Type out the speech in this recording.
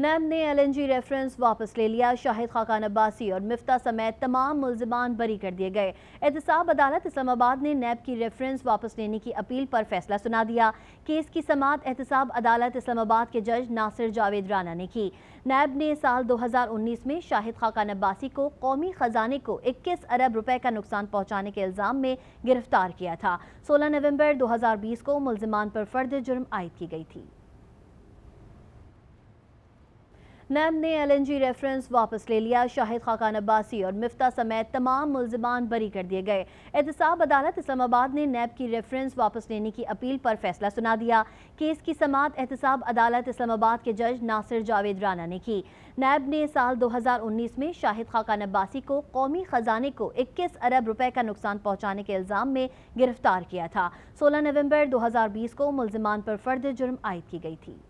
नैब ने LNG reference वापस ले लिया शाहिद खाकान अब्बासी और मिफ्ता समेत तमाम मुलजमान बरी कर दिए गए एहतसाब अदालत इस्लामाबाद ने नैब की रेफरेंस वापस लेने की अपील पर फैसला सुना दिया केस की समात एहतसाब अदालत इस्लामाबाद के जज नासिर जावेद राना ने की नैब ने साल 2019 में शाहिद खाकान अब्बासी को कौमी खजाने को 21 अरब रुपए का नुकसान पहुंचाने के इल्ज़ाम में गिरफ्तार किया था 16 नवंबर 2020 को मुलजमान पर फर्द जुर्म आयद की गई थी नैब ने एलएनजी रेफरेंस वापस ले लिया शाहिद खाकान अब्बासी और मिफ्ता समेत तमाम मुलजमान बरी कर दिए गए एहतसाब अदालत इस्लामाबाद ने नैब की रेफरेंस वापस लेने की अपील पर फैसला सुना दिया केस की समात एहतसाब अदालत इस्लामाबाद के जज नासिर जावेद राना ने की नैब ने साल 2019 में शाहिद खाकान अब्बासी को कौमी ख़जाने को 21 अरब रुपए का नुकसान पहुंचाने के इल्ज़ाम में गिरफ्तार किया था 16 नवंबर 2020 को मुलजमान पर फर्द जुर्म आयद की गई थी